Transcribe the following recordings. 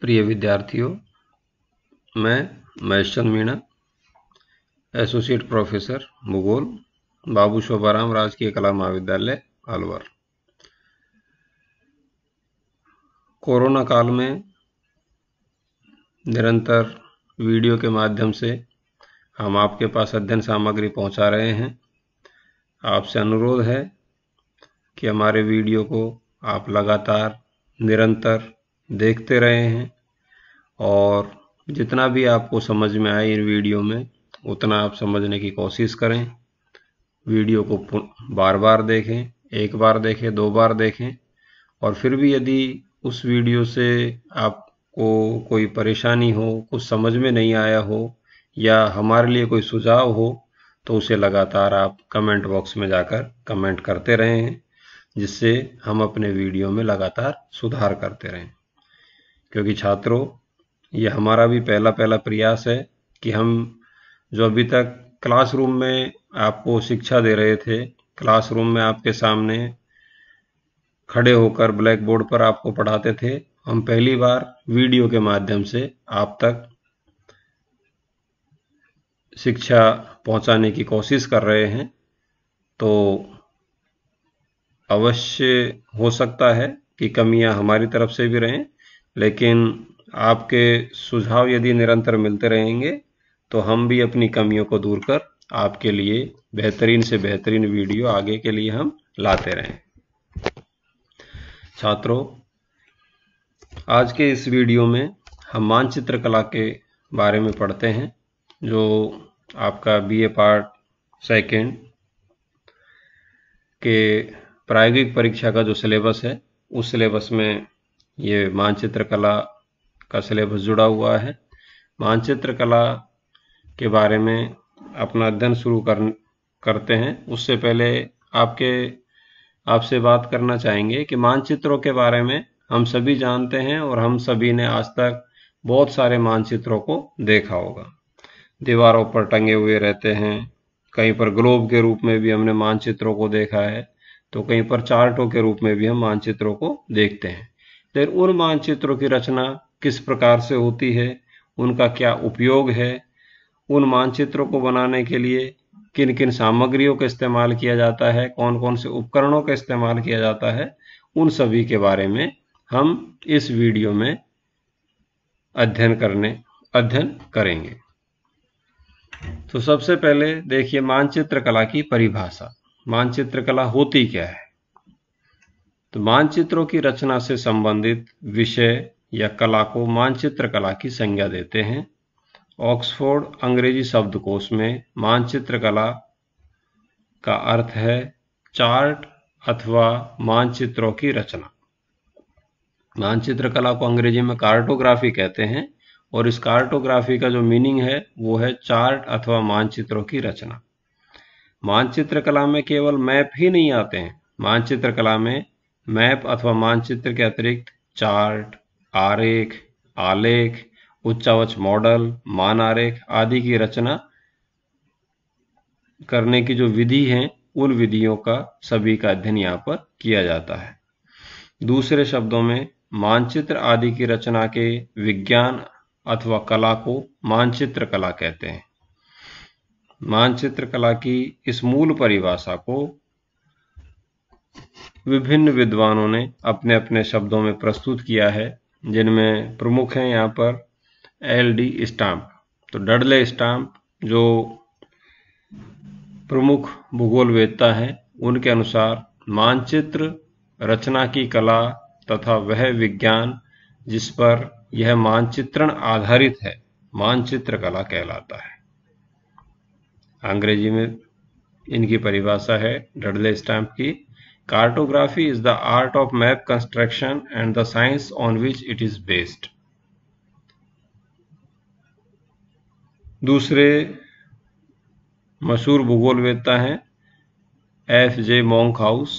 प्रिय विद्यार्थियों मैं महेशचंद मीणा एसोसिएट प्रोफेसर भूगोल बाबू शोभाराम राजकीय कला महाविद्यालय अलवर कोरोना काल में निरंतर वीडियो के माध्यम से हम आपके पास अध्ययन सामग्री पहुंचा रहे हैं आपसे अनुरोध है कि हमारे वीडियो को आप लगातार निरंतर देखते रहे हैं और जितना भी आपको समझ में आए इन वीडियो में उतना आप समझने की कोशिश करें वीडियो को बार बार देखें एक बार देखें दो बार देखें और फिर भी यदि उस वीडियो से आपको कोई परेशानी हो कुछ समझ में नहीं आया हो या हमारे लिए कोई सुझाव हो तो उसे लगातार आप कमेंट बॉक्स में जाकर कमेंट करते रहें जिससे हम अपने वीडियो में लगातार सुधार करते रहें क्योंकि छात्रों ये हमारा भी पहला पहला प्रयास है कि हम जो अभी तक क्लासरूम में आपको शिक्षा दे रहे थे क्लासरूम में आपके सामने खड़े होकर ब्लैक बोर्ड पर आपको पढ़ाते थे हम पहली बार वीडियो के माध्यम से आप तक शिक्षा पहुंचाने की कोशिश कर रहे हैं तो अवश्य हो सकता है कि कमियां हमारी तरफ से भी रहें लेकिन आपके सुझाव यदि निरंतर मिलते रहेंगे तो हम भी अपनी कमियों को दूर कर आपके लिए बेहतरीन से बेहतरीन वीडियो आगे के लिए हम लाते रहें छात्रों आज के इस वीडियो में हम मानचित्र कला के बारे में पढ़ते हैं जो आपका बीए पार्ट सेकंड के प्रायोगिक परीक्षा का जो सिलेबस है उस सिलेबस में ये मानचित्र कला का सिलेबस जुड़ा हुआ है मानचित्र कला के बारे में अपना अध्ययन शुरू कर करते हैं उससे पहले आपके आपसे बात करना चाहेंगे कि मानचित्रों के बारे में हम सभी जानते हैं और हम सभी ने आज तक बहुत सारे मानचित्रों को देखा होगा दीवारों पर टंगे हुए रहते हैं कहीं पर ग्लोब के रूप में भी हमने मानचित्रों को देखा है तो कहीं पर चार्टों के रूप में भी हम मानचित्रों को देखते हैं लेकिन उन मानचित्रों की रचना किस प्रकार से होती है उनका क्या उपयोग है उन मानचित्रों को बनाने के लिए किन किन सामग्रियों का इस्तेमाल किया जाता है कौन कौन से उपकरणों का इस्तेमाल किया जाता है उन सभी के बारे में हम इस वीडियो में अध्ययन करने अध्ययन करेंगे तो सबसे पहले देखिए मानचित्र कला की परिभाषा मानचित्र कला होती क्या है तो मानचित्रों की रचना से संबंधित विषय या कला को मानचित्र कला की संज्ञा देते हैं ऑक्सफोर्ड अंग्रेजी शब्दकोश में मानचित्र कला का अर्थ है चार्ट अथवा मानचित्रों की रचना मानचित्र कला को अंग्रेजी में कार्टोग्राफी कहते हैं और इस कार्टोग्राफी का जो मीनिंग है वो है चार्ट अथवा मानचित्रों की रचना मानचित्र कला में केवल मैप ही नहीं आते हैं मानचित्र कला में मैप अथवा मानचित्र के अतिरिक्त चार्ट आरेख आलेख उच्चावच मॉडल मान आरेख आदि की रचना करने की जो विधि है उन विधियों का सभी का अध्ययन यहाँ पर किया जाता है दूसरे शब्दों में मानचित्र आदि की रचना के विज्ञान अथवा कला को मानचित्र कला कहते हैं मानचित्र कला की इस मूल परिभाषा को विभिन्न विद्वानों ने अपने अपने शब्दों में प्रस्तुत किया है जिनमें प्रमुख हैं यहाँ पर एल डी स्टाम्प तो डडले स्टाम्प जो प्रमुख भूगोलवेदता हैं उनके अनुसार मानचित्र रचना की कला तथा वह विज्ञान जिस पर यह मानचित्रण आधारित है मानचित्र कला कहलाता है अंग्रेजी में इनकी परिभाषा है डडले स्टाम्प की Cartography is the art of map construction and the science on which it is based. दूसरे मशहूर भूगोलवेत्ता हैं एफ जे मोंक हाउस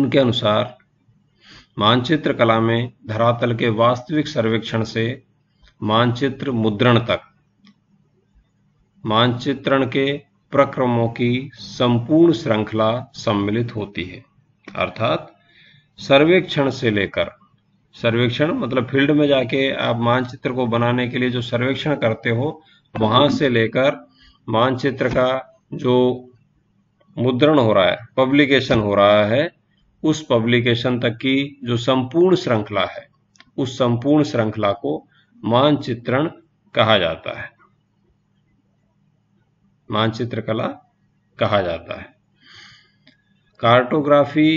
उनके अनुसार मानचित्र कला में धरातल के वास्तविक सर्वेक्षण से मानचित्र मुद्रण तक मानचित्रण के प्रक्रमों की संपूर्ण श्रृंखला सम्मिलित होती है अर्थात सर्वेक्षण से लेकर सर्वेक्षण मतलब फील्ड में जाके आप मानचित्र को बनाने के लिए जो सर्वेक्षण करते हो वहां से लेकर मानचित्र का जो मुद्रण हो रहा है पब्लिकेशन हो रहा है उस पब्लिकेशन तक की जो संपूर्ण श्रृंखला है उस संपूर्ण श्रृंखला को मानचित्रण कहा जाता है मानचित्र कला कहा जाता है cartography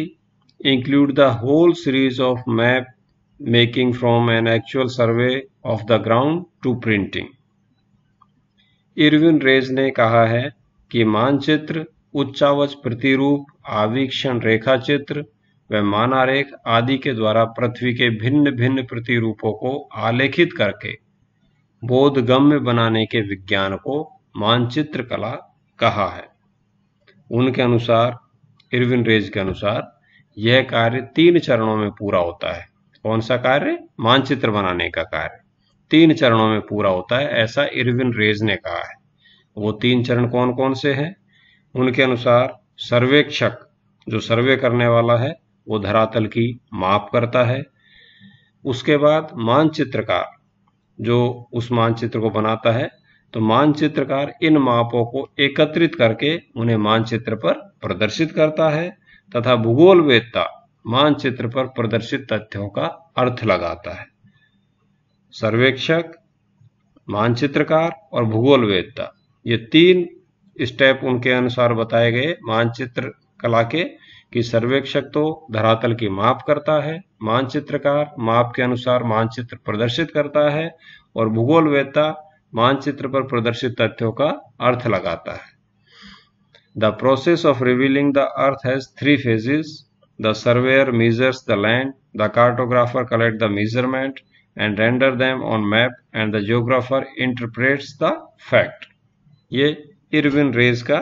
include the whole series of map making from an actual survey of the ground to printing Erwin Raisz ने कहा है कि मानचित्र उच्चावच प्रतिरूप आवीक्षण रेखा चित्र व मानारेख आदि के द्वारा पृथ्वी के भिन्न भिन्न प्रतिरूपों को आलेखित करके बोधगम्य बनाने के विज्ञान को मानचित्र कला कहा है उनके अनुसार इरविन रेज के अनुसार यह कार्य तीन चरणों में पूरा होता है कौन सा कार्य मानचित्र बनाने का कार्य तीन चरणों में पूरा होता है ऐसा इरविन रेज ने कहा है वो तीन चरण कौन कौन से हैं उनके अनुसार सर्वेक्षक जो सर्वे करने वाला है वो धरातल की माप करता है उसके बाद मानचित्रकार जो उस मानचित्र को बनाता है तो मानचित्रकार इन मापों को एकत्रित करके उन्हें मानचित्र पर प्रदर्शित करता है तथा भूगोल वेदता मानचित्र पर प्रदर्शित तथ्यों का अर्थ लगाता है सर्वेक्षक मानचित्रकार और भूगोल वेदता ये तीन स्टेप उनके अनुसार बताए गए मानचित्र कला के कि सर्वेक्षक तो धरातल की माप करता है मानचित्रकार माप के अनुसार मानचित्र प्रदर्शित करता है और भूगोल वेदता मानचित्र पर प्रदर्शित तथ्यों का अर्थ लगाता है the process of revealing the earth has three phases the surveyor measures the land the cartographer collect the measurement and render them on map and the geographer interprets the fact ये इरविन रेज का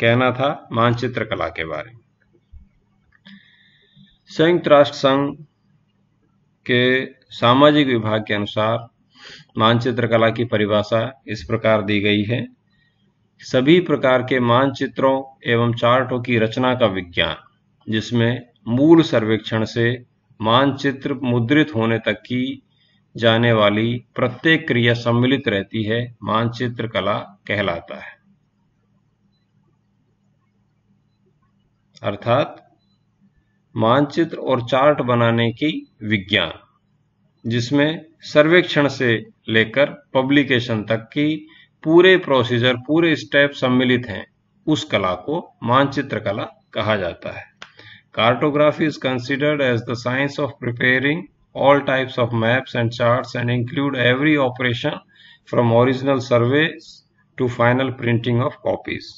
कहना था मानचित्र कला के बारे में संयुक्त राष्ट्र संघ के सामाजिक विभाग के अनुसार मानचित्र कला की परिभाषा इस प्रकार दी गई है सभी प्रकार के मानचित्रों एवं चार्टों की रचना का विज्ञान जिसमें मूल सर्वेक्षण से मानचित्र मुद्रित होने तक की जाने वाली प्रत्येक क्रिया सम्मिलित रहती है मानचित्र कला कहलाता है अर्थात मानचित्र और चार्ट बनाने की विज्ञान जिसमें सर्वेक्षण से लेकर पब्लिकेशन तक की पूरे प्रोसीजर पूरे स्टेप सम्मिलित हैं उस कला को मानचित्र कला कहा जाता है cartography is considered as the science of preparing all types of maps and charts and include every operation from original survey to final printing of copies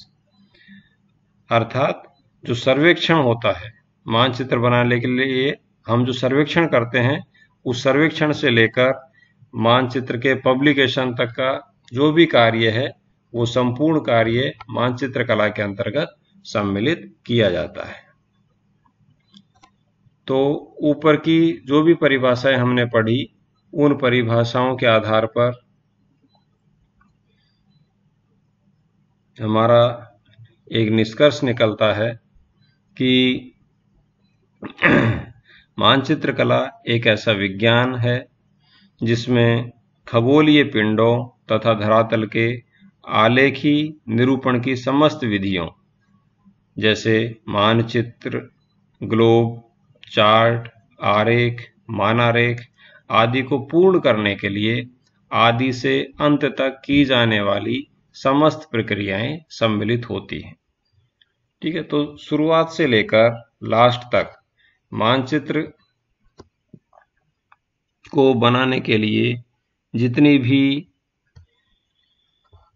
अर्थात जो सर्वेक्षण होता है मानचित्र बनाने के लिए हम जो सर्वेक्षण करते हैं उस सर्वेक्षण से लेकर मानचित्र के पब्लिकेशन तक का जो भी कार्य है वो संपूर्ण कार्य मानचित्र कला के अंतर्गत सम्मिलित किया जाता है तो ऊपर की जो भी परिभाषाएं हमने पढ़ी उन परिभाषाओं के आधार पर हमारा एक निष्कर्ष निकलता है कि मानचित्र कला एक ऐसा विज्ञान है जिसमें खगोलीय पिंडों तथा धरातल के आलेखी निरूपण की समस्त विधियों जैसे मानचित्र ग्लोब चार्ट आरेख मानारेख आदि को पूर्ण करने के लिए आदि से अंत तक की जाने वाली समस्त प्रक्रियाएं सम्मिलित होती हैं ठीक है तो शुरुआत से लेकर लास्ट तक मानचित्र को बनाने के लिए जितनी भी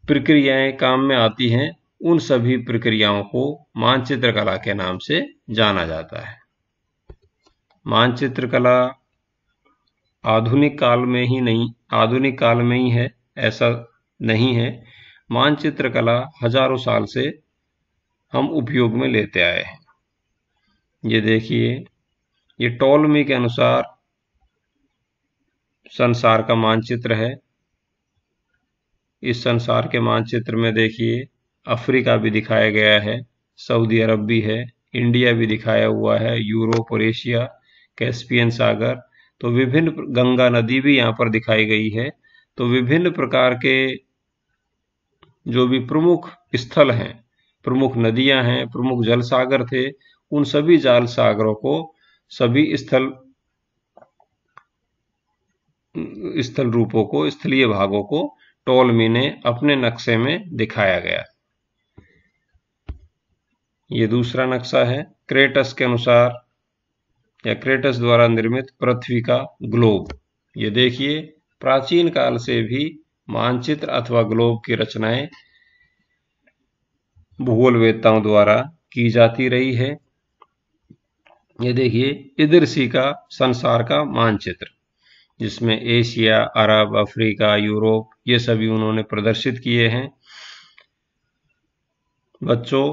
प्रक्रियाएं काम में आती हैं उन सभी प्रक्रियाओं को मानचित्र कला के नाम से जाना जाता है मानचित्र कला आधुनिक काल में ही नहीं आधुनिक काल में ही है ऐसा नहीं है मानचित्र कला हजारों साल से हम उपयोग में लेते आए हैं ये देखिए ये टोलमी के अनुसार संसार का मानचित्र है इस संसार के मानचित्र में देखिए अफ्रीका भी दिखाया गया है सऊदी अरब भी है इंडिया भी दिखाया हुआ है यूरोप और एशिया कैस्पियन सागर तो विभिन्न गंगा नदी भी यहाँ पर दिखाई गई है तो विभिन्न प्रकार के जो भी प्रमुख स्थल हैं प्रमुख नदियां हैं प्रमुख जल सागर थे उन सभी जल सागरों को सभी स्थल स्थल रूपों को स्थलीय भागों को टोलमी ने अपने नक्शे में दिखाया गया ये दूसरा नक्शा है क्रेटस के अनुसार या क्रेटस द्वारा निर्मित पृथ्वी का ग्लोब ये देखिए प्राचीन काल से भी मानचित्र अथवा ग्लोब की रचनाएं भूगोल वेदताओं द्वारा की जाती रही है ये देखिए सी का संसार का मानचित्र जिसमें एशिया अरब अफ्रीका यूरोप ये सभी उन्होंने प्रदर्शित किए हैं बच्चों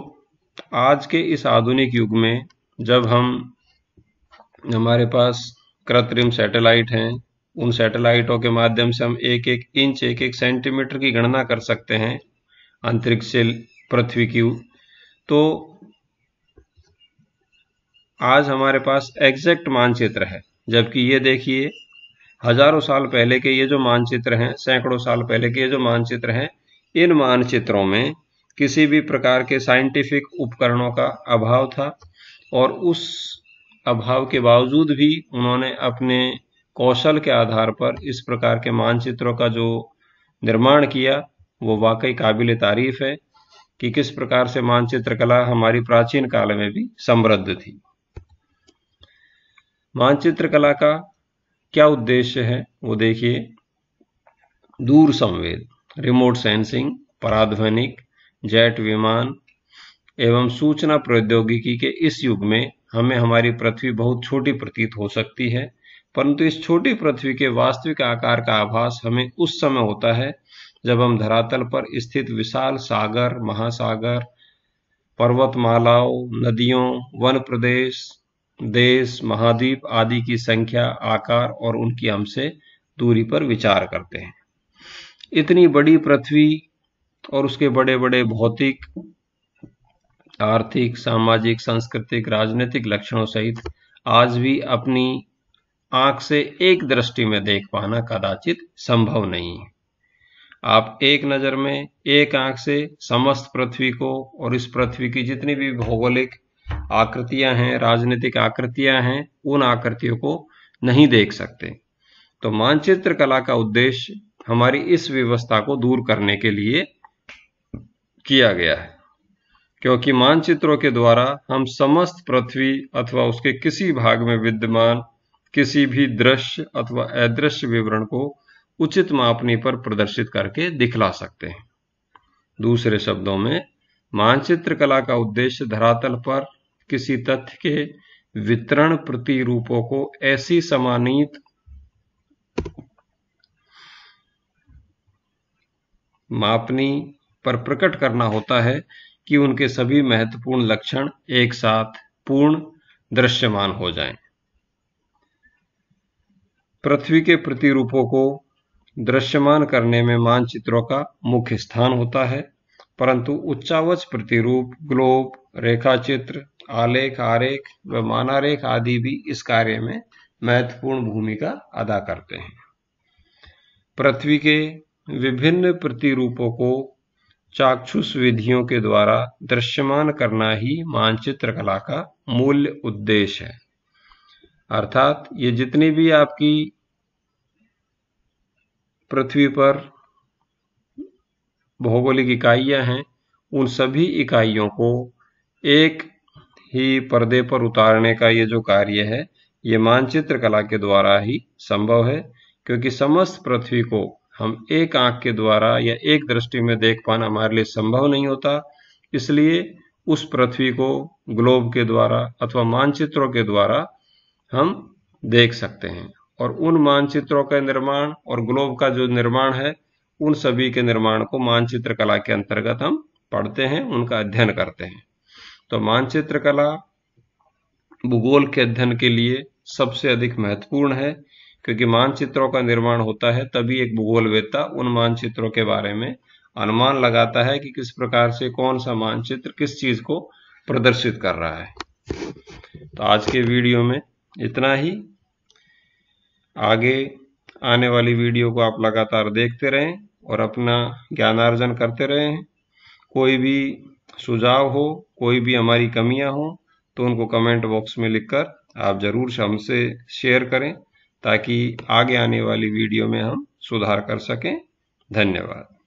आज के इस आधुनिक युग में जब हम हमारे पास कृत्रिम सैटेलाइट हैं उन सैटेलाइटों के माध्यम से हम एक एक इंच एक एक सेंटीमीटर की गणना कर सकते हैं अंतरिक्ष से पृथ्वी की तो आज हमारे पास एग्जैक्ट मानचित्र है जबकि ये देखिए हजारों साल पहले के ये जो मानचित्र हैं सैकड़ों साल पहले के ये जो मानचित्र हैं इन मानचित्रों में किसी भी प्रकार के साइंटिफिक उपकरणों का अभाव था और उस अभाव के बावजूद भी उन्होंने अपने कौशल के आधार पर इस प्रकार के मानचित्रों का जो निर्माण किया वो वाकई काबिल तारीफ है कि किस प्रकार से मानचित्रकला हमारी प्राचीन काल में भी समृद्ध थी मानचित्र कला का क्या उद्देश्य है वो देखिए दूर संवेद रिमोट सेंसिंग पराध्वनिक जेट विमान एवं सूचना प्रौद्योगिकी के इस युग में हमें हमारी पृथ्वी बहुत छोटी प्रतीत हो सकती है परंतु इस छोटी पृथ्वी के वास्तविक आकार का आभास हमें उस समय होता है जब हम धरातल पर स्थित विशाल सागर महासागर पर्वतमालाओं नदियों वन प्रदेश देश महाद्वीप आदि की संख्या आकार और उनकी हमसे दूरी पर विचार करते हैं इतनी बड़ी पृथ्वी और उसके बड़े बड़े भौतिक आर्थिक सामाजिक सांस्कृतिक राजनीतिक लक्षणों सहित आज भी अपनी आंख से एक दृष्टि में देख पाना कदाचित संभव नहीं है आप एक नज़र में एक आंख से समस्त पृथ्वी को और इस पृथ्वी की जितनी भी भौगोलिक आकृतियां हैं राजनीतिक आकृतियां हैं उन आकृतियों को नहीं देख सकते तो मानचित्र कला का उद्देश्य हमारी इस व्यवस्था को दूर करने के लिए किया गया है क्योंकि मानचित्रों के द्वारा हम समस्त पृथ्वी अथवा उसके किसी भाग में विद्यमान किसी भी दृश्य अथवा अदृश्य विवरण को उचित मापनी पर प्रदर्शित करके दिखला सकते हैं दूसरे शब्दों में मानचित्र कला का उद्देश्य धरातल पर किसी तथ्य के वितरण प्रतिरूपों को ऐसी समानित मापनी पर प्रकट करना होता है कि उनके सभी महत्वपूर्ण लक्षण एक साथ पूर्ण दृश्यमान हो जाएं। पृथ्वी के प्रतिरूपों को दृश्यमान करने में मानचित्रों का मुख्य स्थान होता है परंतु उच्चावच प्रतिरूप ग्लोब रेखाचित्र आलेख आरेख व मानारेख आदि भी इस कार्य में महत्वपूर्ण भूमिका अदा करते हैं पृथ्वी के विभिन्न प्रतिरूपों को चाक्षुष विधियों के द्वारा दृश्यमान करना ही मानचित्र कला का मूल उद्देश्य है अर्थात ये जितनी भी आपकी पृथ्वी पर भौगोलिक इकाइयां हैं उन सभी इकाइयों को एक ही पर्दे पर उतारने का ये जो कार्य है ये मानचित्र कला के द्वारा ही संभव है क्योंकि समस्त पृथ्वी को हम एक आंख के द्वारा या एक दृष्टि में देख पाना हमारे लिए संभव नहीं होता इसलिए उस पृथ्वी को ग्लोब के द्वारा अथवा मानचित्रों के द्वारा हम देख सकते हैं और उन मानचित्रों का निर्माण और ग्लोब का जो निर्माण है उन सभी के निर्माण को मानचित्र कला के अंतर्गत हम पढ़ते हैं उनका अध्ययन करते हैं तो मानचित्र कला भूगोल के अध्ययन के लिए सबसे अधिक महत्वपूर्ण है क्योंकि मानचित्रों का निर्माण होता है तभी एक भूगोल वेता उन मानचित्रों के बारे में अनुमान लगाता है कि किस प्रकार से कौन सा मानचित्र किस चीज को प्रदर्शित कर रहा है तो आज के वीडियो में इतना ही आगे आने वाली वीडियो को आप लगातार देखते रहें और अपना ज्ञानार्जन करते रहे हैं कोई भी सुझाव हो कोई भी हमारी कमियां हो तो उनको कमेंट बॉक्स में लिखकर आप ज़रूर हमसे शेयर करें ताकि आगे आने वाली वीडियो में हम सुधार कर सकें धन्यवाद